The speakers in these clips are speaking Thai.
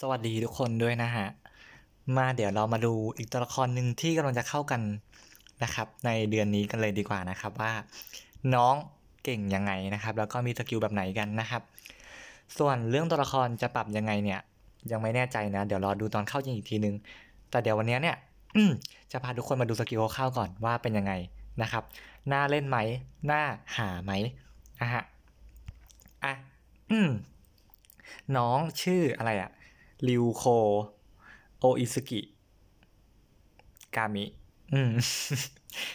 สวัสดีทุกคนด้วยนะฮะ มาเดี๋ยวเรามาดูอีกตัวละครหนึ่งที่กำลังจะเข้ากันนะครับ ในเดือนนี้กันเลยดีกว่านะครับ ว่า น้องเก่งยังไงนะครับ แล้วก็มีสกิลแบบไหนกันนะครับ ส่วนเรื่องตัวละครจะปรับยังไงเนี่ย ยังไม่แน่ใจนะเดี๋ยวรอดูตอนเข้าจริงอีกทีนึง แต่เดี๋ยววันนี้เนี่ยจะพาทุกคนมาดูสกิลเข้าก่อนว่าเป็นยังไงนะครับ หน้าเล่นไหม หน้าหาไหมอ่ะฮะอ่ะน้องชื่ออะไรอะ่ะริวโคโออิสกิ กามิอืม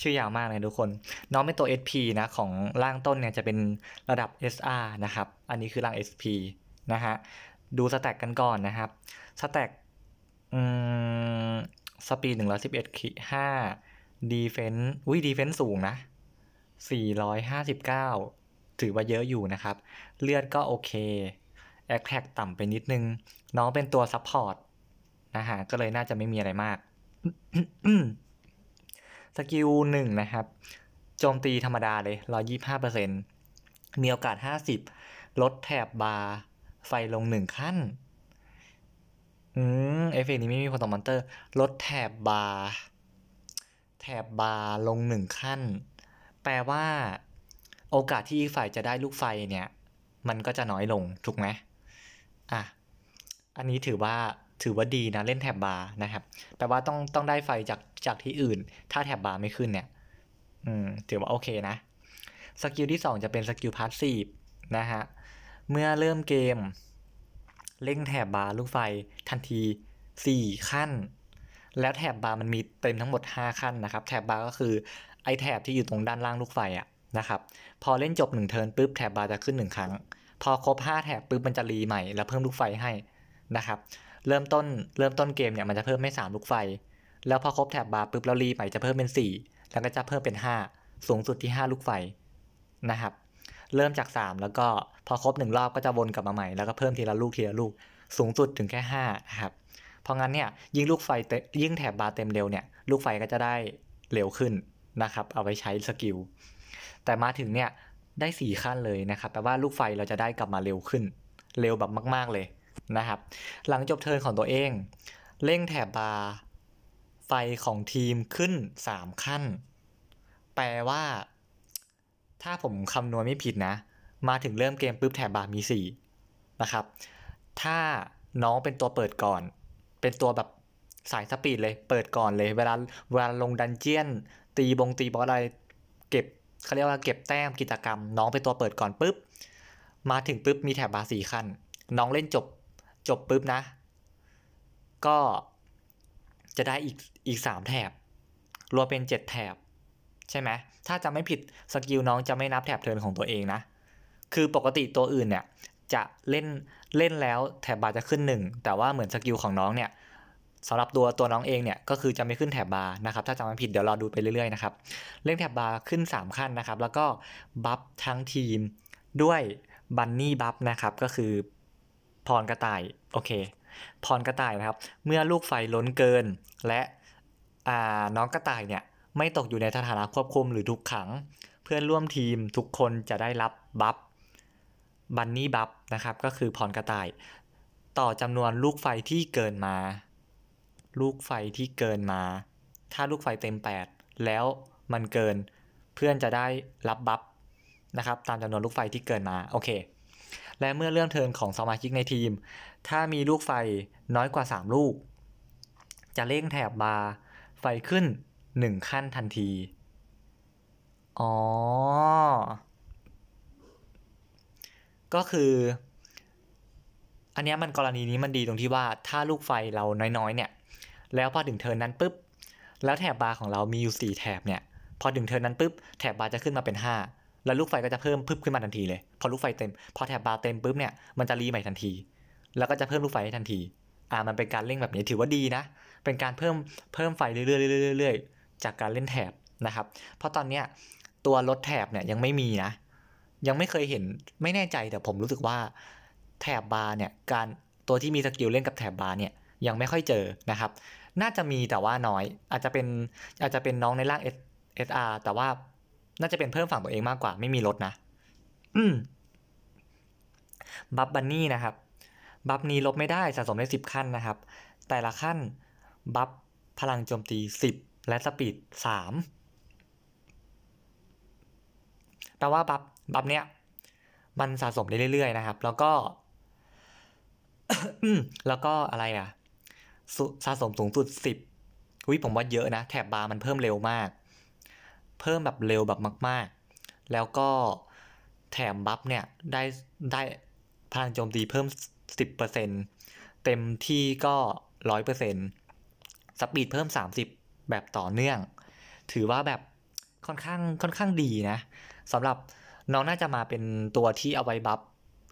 ชื่อยาวมากเลยทุกคน น้องเป็นตัว SP นะของร่างต้นเนี่ยจะเป็นระดับ SR นะครับ อันนี้คือร่าง SP นะฮะ ดูสแต็กกันก่อนนะครับ สแต็ก อืม สปีดหนึ่งร้อยสิบเอ็ดขีห้าดีเฟนต์อุ้ยดีเฟนต์สูงนะสี่ร้อยห้าสิบเก้าถือว่าเยอะอยู่นะครับ เลือดก็โอเค แอคแทกต่ำไปนิดนึงน้องเป็นตัวซัพพอร์ตนะฮะก็เลยน่าจะไม่มีอะไรมากสกิลหนึ่งนะครับโจมตีธรรมดาเลยร้อยี่ห้าเปอร์เซ็นมีโอกาสห้าสิบลดแถบบาร์ไฟลงหนึ่งขั้นอืมเอฟเฟกนี้ไม่มีผลต่อมอนเตอร์ ลดแถบบาร์แถบบาร์ลงหนึ่งขั้น แปลว่าโอกาสที่ฝ่ายจะได้ลูกไฟเนี่ย มันก็จะน้อยลง ถูกไหมอ่ะอันนี้ถือว่า ถือว่าดีนะเล่นแถบบาร์นะครับ แปลว่าต้อง ต้องได้ไฟจาก จากที่อื่น ถ้าแถบบาร์ไม่ขึ้นเนี่ย อืม ถือว่าโอเคนะ สกิลที่2จะเป็นสกิลพาสซีฟนะฮะ เมื่อเริ่มเกม เล่งแถบบาร์ลูกไฟทันที4ขั้น แล้วแถบบาร์มันมีเต็มทั้งหมด5ขั้นนะครับแถบบาร์ก็คือไอแถบที่อยู่ตรงด้านล่างลูกไฟอะนะครับ พอเล่นจบ1เทิร์นปุ๊บแถบบาร์จะขึ้น1ครั้ง พอครบ5แถบปุ๊บมันจะรีใหม่แล้วเพิ่มลูกไฟให้นะครับ เริ่มต้น เริ่มต้นเกมเนี่ยมันจะเพิ่มให้3ลูกไฟ แล้วพอครบแถบบาร์ปุ๊บเรารีใหม่จะเพิ่มเป็น4แล้วก็จะเพิ่มเป็น 5 สูงสุดที่ 5 ลูกไฟนะครับ เริ่มจาก 3 แล้วก็พอครบ1 รอบก็จะวนกลับมาใหม่ แล้วก็เพิ่มทีละลูกทีละลูก สูงสุดถึงแค่5นะครับเพราะงั้นเนี่ยยิ่งลูกไฟยิ่งแถบบาร์เต็มเร็วเนี่ยลูกไฟก็จะได้เร็วขึ้นนะครับเอาไปใช้สกิล แต่มาถึงเนี่ยได้ 4 ขั้นเลยนะครับแปลว่าลูกไฟเราจะได้กลับมาเร็วขึ้น เร็วแบบมาก ๆเลยนะครับหลังจบเทิร์นของตัวเองเร่งแถบบาร์ไฟของทีมขึ้น 3 ขั้น แปลว่าถ้าผมคำนวณไม่ผิดนะมาถึงเริ่มเกมปุ๊บแถบบาร์มี4นะครับถ้าน้องเป็นตัวเปิดก่อน เป็นตัวแบบสายสปีดเลยเปิดก่อนเลยเวลาเวลาลงดันเจียน ตีบงตีบอสอะไร เก็บเขาเรียกว่าเก็บแต้มกิจกรรม น้องเป็นตัวเปิดก่อนปุ๊บ มาถึงปุ๊บมีแถบบาร์สี่ขั้น น้องเล่นจบจบปุ๊บนะ ก็จะได้อีกอีกสามแถบรวมเป็นเจ็ดแถบใช่ไหม ถ้าจะไม่ผิดสกิลน้องจะไม่นับแถบเทินของตัวเองนะ คือปกติตัวอื่นเนี่ยจะเล่นเล่นแล้วแถบบาร์จะขึ้นหนึ่งแต่ว่าเหมือนสกิลของน้องเนี่ยสำหรับตัวตัวน้องเองเนี่ยก็คือจะไม่ขึ้นแถบบาร์นะครับถ้าจำไม่ผิดเดี๋ยวรอดูไปเรื่อยๆนะครับเล่นแถบบาร์ขึ้น 3 ขั้นนะครับ แล้วก็บัฟทั้งทีมด้วยบันนี่บัฟนะครับก็คือพรกระต่ายโอเคพรกระต่ายนะครับ เมื่อลูกไฟล้นเกิน และน้องกระต่ายเนี่ยไม่ตกอยู่ในสถานะควบคุมหรือถูกขัง เพื่อนร่วมทีมทุกคนจะได้รับบัฟบันนี่บัฟนะครับก็คือพรกระต่าย ต่อจำนวนลูกไฟที่เกินมา ลูกไฟที่เกินมา ถ้าลูกไฟเต็ม 8 แล้วมันเกินเพื่อนจะได้รับบัฟนะครับ ตามจำนวนลูกไฟที่เกินมาโอเคและเมื่อเริ่มเทินของสมาชิกในทีม ถ้ามีลูกไฟน้อยกว่า 3 ลูก จะเร่งแถบบาร์ไฟขึ้น 1 ขั้นทันที อ๋อ ก็คือ อันนี้มันกรณีนี้มันดีตรงที่ว่าถ้าลูกไฟเราน้อยๆเนี่ย แล้วพอถึงเทินนั้นปุ๊บ แล้วแถบบาร์ของเรามีอยู่ 4แถบเนี่ย พอถึงเทินนั้นปุ๊บแถบบาร์จะขึ้นมาเป็น 5แล้วลูกไฟก็จะเพิ่มพึบขึ้นมาทันทีเลย พอลูกไฟเต็มพอแถบบาร์เต็มปุ๊บเนี่ยมันจะรีใหม่ทันที แล้วก็จะเพิ่มลูกไฟให้ทันทีอ่ามันเป็นการเล่นแบบนี้ถือว่าดีนะ เป็นการเพิ่มเพิ่มไฟเรื่อยๆเรื่อยๆจากการเล่นแถบนะครับ เพราะตอนเนี้ยตัวรถแถบเนี่ยยังไม่มีนะ ยังไม่เคยเห็นไม่แน่ใจแต่ผมรู้สึกว่า แถบบาร์เนี่ยการตัวที่มีสกิลเล่นกับแถบบาร์เนี่ยยังไม่ค่อยเจอนะครับน่าจะมีแต่ว่าน้อยอาจจะเป็นอาจจะเป็นน้องในร่าง SR แต่ว่าน่าจะเป็นเพิ่มฝั่งตัวเองมากกว่าไม่มีรถนะ อืมบัฟบันนี่นะครับ บัฟนี้ลบไม่ได้สะสมได้สิบขั้นนะครับ แต่ละขั้น บัฟพลังโจมตีสิบและสปีดสามแปลว่าบัฟบัฟเนี้ย มันสะสมได้เรื่อยๆนะครับ แล้วก็ แล้วก็อะไรอ่ะสะสมสูงสุดิบอุ้ยผมว่าเยอะนะ แถบบาร์มันเพิ่มเร็วมากเพิ่มแบบเร็วแบบมาก ๆ แล้วก็แถมบัฟเนี่ยได้ได้พลังโจมตีเพิ่ม 10%เต็มที่ก็ 100%สปีดเพิ่ม 30 แบบต่อเนื่อง ถือว่าแบบค่อนข้างค่อนข้างดีนะสำหรับน้องน่าจะมาเป็นตัวที่เอาไว้บัฟ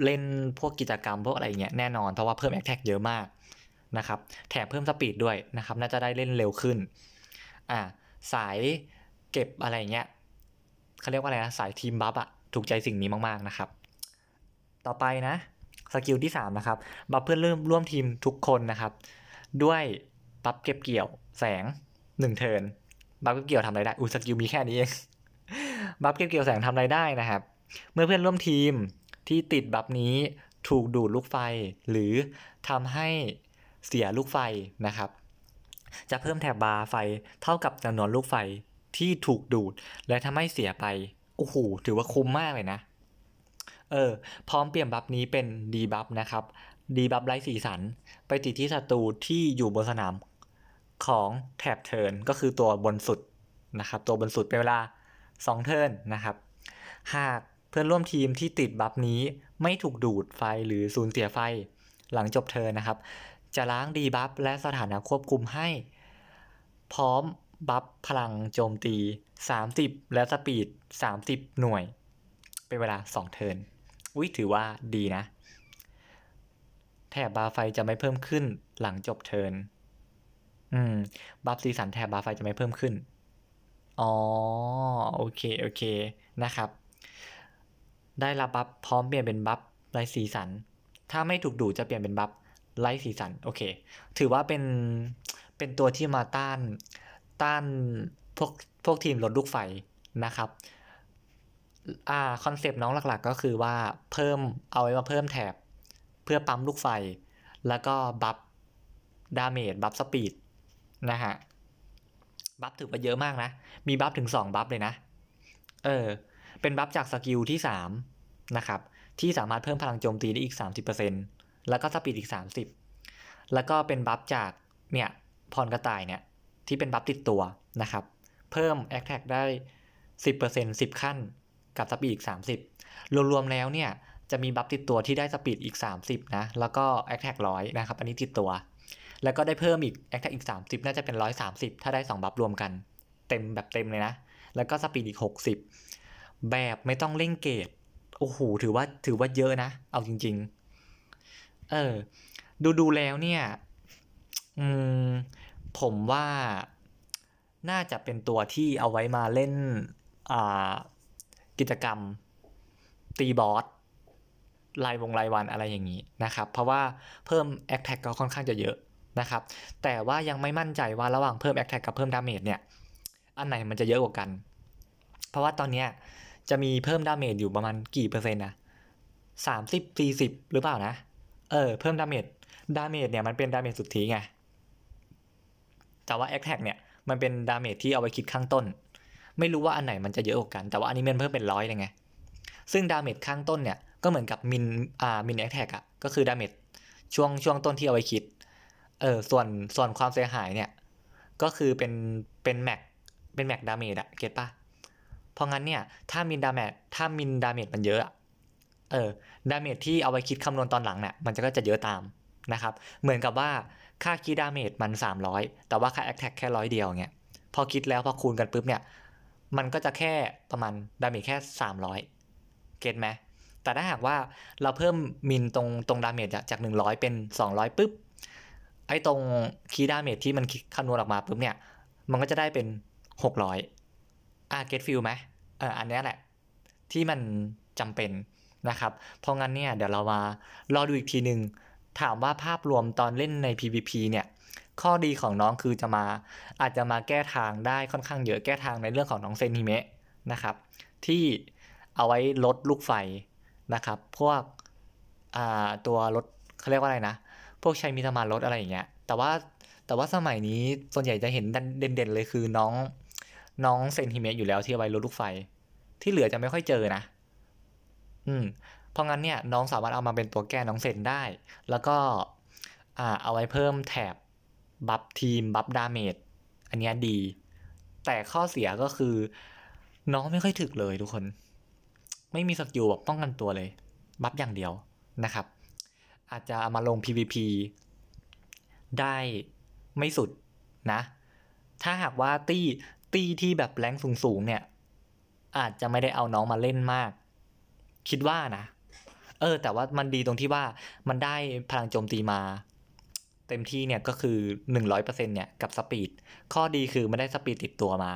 เล่นพวกกิจกรรมพวกอะไรเงี้ยแน่นอน เพราะว่าเพิ่มแอคแท็กเยอะมากนะครับแถมเพิ่มสปีดด้วยนะครับ น่าจะได้เล่นเร็วขึ้นอ่าสายเก็บอะไรเงี้ยเขาเรียกว่าอะไรนะสายทีมบัฟอะถูกใจสิ่งนี้มากๆนะครับ ต่อไปนะสกิลที่ 3 นะครับบัฟเพื่อนร่วมร่วมทีมทุกคนนะครับ ด้วยบัฟเก็บเกี่ยวแสง1เทิร์นบัฟเก็บเกี่ยวทำอะไรได้อูสกิลมีแค่นี้เองบัฟเก็บเกี่ยวแสงทำอะไรได้นะครับ เมื่อเพื่อนร่วมทีมที่ติดบัฟนี้ถูกดูดลูกไฟ หรือทำให้เสียลูกไฟนะครับ จะเพิ่มแถบบาร์ไฟเท่ากับจำนวนลูกไฟที่ถูกดูด และทำให้เสียไปโอ้โหถือว่าคุ้มมากเลยนะ เออ พร้อมเปลี่ยนบัฟนี้เป็นดีบัฟนะครับ ดีบัฟไร้สีสัน ไปติดที่ศัตรูที่อยู่บนสนามของแถบเทิร์นก็คือตัวบนสุดนะครับ ตัวบนสุดเป็นเวลา2เทิร์นนะครับ หากเพื่อนร่วมทีมที่ติดบัฟนี้ไม่ถูกดูดไฟหรือสูญเสียไฟ หลังจบเทิร์นนะครับ จะล้างดีบัฟและสถานะควบคุมให้ พร้อมบัฟพลังโจมตี 30 และสปีด30 หน่วย เป็นเวลา2เทิร์นอุ้ยถือว่าดีนะแถบบาไฟจะไม่เพิ่มขึ้นหลังจบเทิร์นอืม บัฟซีสันแถบบาไฟจะไม่เพิ่มขึ้น อ๋อโอเคโอเคนะครับ ได้รับบัฟพร้อมเปลี่ยนเป็นบัฟไรสีสัน ถ้าไม่ถูกดูจะเปลี่ยนเป็นบัฟไลท์สีสันโอเค ถือว่าเป็น เป็นตัวที่มาต้านต้านพวกพวกทีมรถลูกไฟนะครับ อ่าคอนเซปต์น้องหลักๆก็คือว่าเพิ่มเอาไว้มาเพิ่มแถบเพื่อปั๊มลูกไฟ แล้วก็บัฟดาเมจบัฟสปีดนะฮะ บัฟถือว่าเยอะมากนะ มีบัฟถึง 2 บัฟเลยนะเออเป็นบัฟจากสกิลที่3นะครับที่สามารถเพิ่มพลังโจมตีได้อีก 30%แล้วก็สปีดอีก 30 แล้วก็เป็นบัฟจาก เนี่ย พรกระต่ายเนี่ยที่เป็นบัฟติดตัวนะครับ เพิ่ม a t t a c k ได้ 10% 10 ขั้นกับสปีดอีก 30รวมๆแล้วเนี่ย จะมีบัฟติดตัวที่ได้สปีดอีก 30 นะ แล้วก็ a t t a c k 100 นะครับ อันนี้ติดตัว แล้วก็ได้เพิ่มอีก a t t a c k อีก 30 น่าจะเป็น 130 ถ้าได้ 2 บัฟรวมกัน เต็มแบบเต็มเลยนะ แล้วก็สปีดอีก 60 แบบไม่ต้องเร่งเกตโอ้โหถือว่าถือว่าเยอะนะเอาจริง ๆเออดูดูแล้วเนี่ยอืมผมว่าน่าจะเป็นตัวที่เอาไว้มาเล่นกิจกรรมตีบอสลายวงลายวันอะไรอย่างนี้นะครับ เพราะว่าเพิ่มแอคแท็กก็ค่อนข้างจะเยอะนะครับ แต่ว่ายังไม่มั่นใจว่าระหว่างเพิ่มแอคแท็กกับเพิ่มดาเมจเนี่ยอันไหนมันจะเยอะกว่ากัน เพราะว่าตอนนี้จะมีเพิ่มดาเมจอยู่ประมาณกี่เปอร์เซ็นต์นะสามสิบสี่สิบหรือเปล่านะเออเพิ่มดาเมจดาเมจเนี่ยมันเป็นดาเมจสุดทีไงแต่ว่า a t ท็กเนี่ยมันเป็นดาเมจที่เอาไว้คิดข้างต้น ไม่รู้ว่าอันไหนมันจะเยอะกว่ากัน แต่ว่าอันนี้มันเพิ่มเป็นร้อยเลยไง ซึ่งดาเมจข้างต้นเนี่ยก็เหมือนกับมินอ่ามินแอคแท็กอ่ะก็คือดาเมจช่วงช่วงต้นที่เอาไว้คิดเออส่วนส่วนความเสียหายเนี่ยก็คือเป็นเป็นแม็กเป็นแม็กดาเมจอะเก็ตปะเพราะงั้นเนี่ยถ้ามินดาเมจถ้ามินดาเมจมันเยอะเออดาเมจที่เอาไว้คิดคำนวณตอนหลังเนี่ยมันจะก็จะเยอะตามนะครับ เหมือนกับว่าค่าคีดาเมจมัน 300 แต่ว่าค่าแอคแท็กแค่ร้อยเดียวเงี้ยพอคิดแล้ว พอคูณกันปุ๊บเนี่ยมันก็จะแค่ประมาณดาเมจแค่ 300 เก็ตไหมแต่ถ้าหากว่าเราเพิ่มมินตรงตรงดาเมจจาก 100 เป็น 200ปุ๊บไอ้ตรงคีดาเมจที่มันคำนวณออกมาปุ๊บเนี่ยมันก็จะได้เป็น 600อ่าเก็ตฟิลไหมเอออันนี้แหละ ที่มันจำเป็นนะครับ เพราะงั้นเนี่ยเดี๋ยวเรามารอดูอีกทีหนึ่งถามว่าภาพรวมตอนเล่นใน PVP เนี่ย ข้อดีของน้องคือจะมาอาจจะมาแก้ทางได้ค่อนข้างเยอะแก้ทางในเรื่องของน้องเซนิเมะนะครับ ที่เอาไว้ลดลูกไฟนะครับ พวกตัวรถเขาเรียกว่าอะไรนะพวกใช้มีธรรมารถอะไรอย่างเงี้ยแต่ว่าแต่ว่าสมัยนี้ส่วนใหญ่จะเห็นเด่นๆเลยคือ น้องน้องเซนติเมรอยู่แล้วที่เอาไว้ลดลูกไฟ ที่เหลือจะไม่ค่อยเจอนะอืมราะงั้นเนี่ยน้องสามารถเอามาเป็นตัวแก้น้องเซนได้ แล้วก็เอาไว้เพิ่มแถบบัฟทีมบัฟดาเมจอันนี้ดี แต่ข้อเสียก็คือ น้องไม่ค่อยถึกเลยทุกคน ไม่มีสกิลแบบป้องกันตัวเลย บัฟอย่างเดียวนะครับ อาจจะเอามาลง PVP ได้ไม่สุดนะ ถ้าหากว่าตี้ตี้ที่แบบแรงสูงๆเนี่ย อาจจะไม่ได้ เอาน้องมาเล่นมาก คิดว่านะเออแต่ว่ามันดีตรงที่ว่ามันได้พลังโจมตีมาเต็มที่เนี่ยก็คือ100%เนี่ยกับสปีดข้อดีคือมันได้สปีดติดตัวมา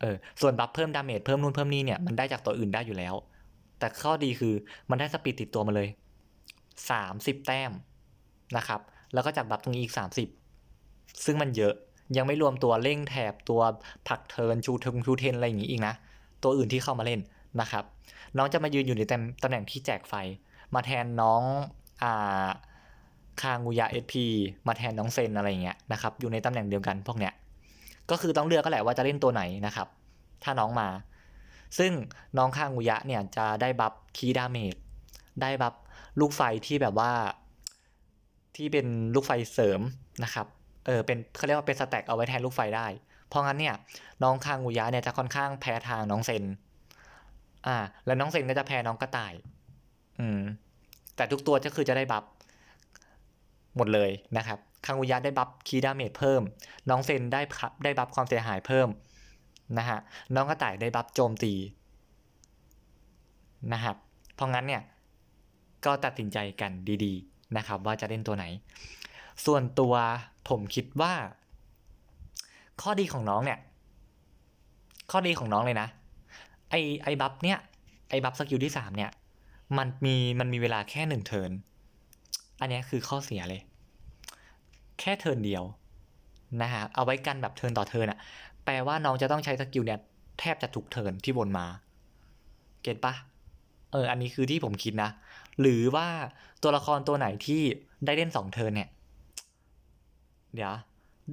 เออส่วนบัฟเพิ่มดาเมจเพิ่มนู่นเพิ่มนี่เนี่ยมันได้จากตัวอื่นได้อยู่แล้ว แต่ข้อดีคือมันได้สปีดติดตัวมาเลย 30 แต้มนะครับ แล้วก็จากบัฟตรงนี้อีก 30 ซึ่งมันเยอะยังไม่รวมตัวเร่งแถบตัวผักเทินชูทงชูเทนอะไรอย่างงี้อีกนะตัวอื่นที่เข้ามาเล่นนะครับน้องจะมายืนอยู่ในตำแหน่งที่แจกไฟมาแทนน้องอ่าคางูยาเอพีมาแทนน้องเซนอะไร อย่างเงี้ยนะครับอยู่ในตำแหน่งเดียวกันพวกเนี้ยก็คือต้องเลือกก็แหละว่าจะเล่นตัวไหนนะครับ ถ้าน้องมาซึ่งน้องคางูยะเนี่ยจะได้บัฟคีดาเมจได้บัฟลูกไฟที่แบบว่าที่เป็นลูกไฟเสริมนะครับเออเป็นเขาเรียกว่าเป็นสแต็กเอาไว้แทนลูกไฟได้ เพราะงั้นเนี่ยน้องคางูยะเนี่ยจะค่อนข้างแพ้ทางน้องเซนอ่าแล้วน้องเซนก็จะแพ้น้องกระต่าย อืม แต่ทุกตัวก็คือจะได้บัฟหมดเลยนะครับคางุยะได้บัฟคีดาเมจเพิ่ม น้องเซนได้ได้บัฟความเสียหายเพิ่มนะฮะ น้องกระต่ายได้บัฟโจมตีนะครับเพราะงั้นเนี่ย ก็ตัดสินใจกันดี ๆนะครับ ว่าจะเล่นตัวไหน ส่วนตัวผมคิดว่าข้อดีของน้องเนี่ย ข้อดีของน้องเลยนะไอไอบัฟเนี่ยไอบัฟสกิลที่สามเนี่ยมันมีมันมีเวลาแค่หนึ่งเทิร์นอันนี้คือข้อเสียเลย แค่เทิร์นเดียวนะฮะเอาไว้กันแบบเทิร์นต่อเทิร์นอะแปลว่าน้องจะต้องใช้สกิลเนี่ยแทบจะถูกเทิร์นที่วนมา เก็ตปะเอออันนี้คือที่ผมคิดนะ หรือว่าตัวละครตัวไหนที่ได้เล่นสองเทิร์นเนี่ยเดี๋ยว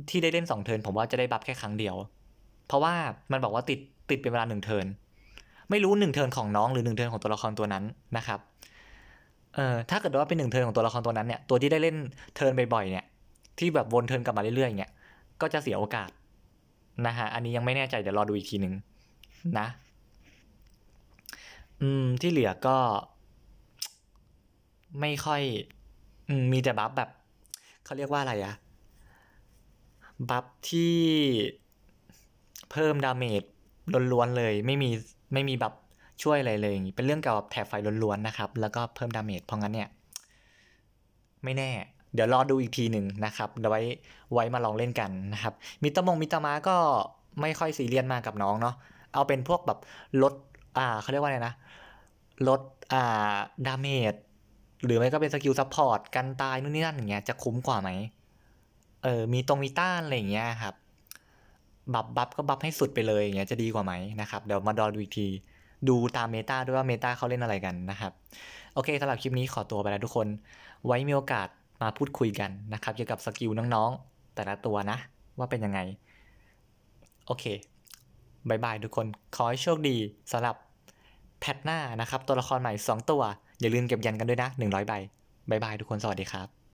ที่ได้เล่นสองเทิร์นผมว่าจะได้บัฟแค่ครั้งเดียว เพราะว่ามันบอกว่าติดติดเป็นเวลาหนึ่งเทิร์นไม่รู้หนึ่งเทินของน้อง หรือหนึ่งเทินของตัวละคร ตัวนั้นนะครับ เอ่อถ้าเกิดว่าเป็นหนึ่งเทินของตัวละครตัวนั้นเนี่ยตัวที่ได้เล่นเทินบ่อยๆเนี่ยที่แบบวนเทินกลับมาเรื่อยๆเนี่ยก็จะเสียโอกาสนะฮะอันนี้ยังไม่แน่ใจเดี๋ยวรอดูอีกทีหนึ่งนะ อืมที่เหลือก็ ไม่ค่อยอมมีแต่บัฟแบบเขาเรียกว่าอะไรอะบัฟที่เพิ่มดาเมจล้วนๆเลย ไม่มีไม่มีแบบช่วยอะไรเลยอย่างนี้เป็นเรื่องเกี่ยวกับแถบไฟล้วนๆนะครับ แล้วก็เพิ่มดาเมจเพราะงั้นเนี่ยไม่แน่ เดี๋ยวรอดูอีกทีหนึ่งนะครับเดี๋ยวไว้ไว้มาลองเล่นกันนะครับ มิตรมง มิตรมาก็ไม่ค่อยซีเรียสมากกับน้องเนาะ เอาเป็นพวกแบบลดอ่าเขาเรียกว่าอะไรนะ ลดอ่าดาเมจ หรือไม่ก็เป็นสกิลซัพพอร์ตกันตายนู่นนี่นั่นอย่างเงี้ย จะคุ้มกว่าไหมเออ มีตรงมีต้านอะไรอย่างเงี้ยครับบับบับก็บับให้สุดไปเลยอย่างเงี้ยจะดีกว่าไหมนะครับเดี๋ยวมาดอดูอีกที ดูตามเมตาด้วยว่าเมตาเขาเล่นอะไรกันนะครับ โอเคสำหรับคลิปนี้ขอตัวไปแล้วทุกคน ไว้มีโอกาสมาพูดคุยกันนะครับเกี่ยวกับสกิลน้องๆแต่ละตัวนะ ว่าเป็นยังไง โอเคบายบาย ทุกคน ขอให้โชคดีสำหรับ แพทหน้านะครับ ตัวละครใหม่ 2 ตัว อย่าลืมเก็บยันกันด้วยนะ100ใบบายบายทุกคนสวัสดีครับ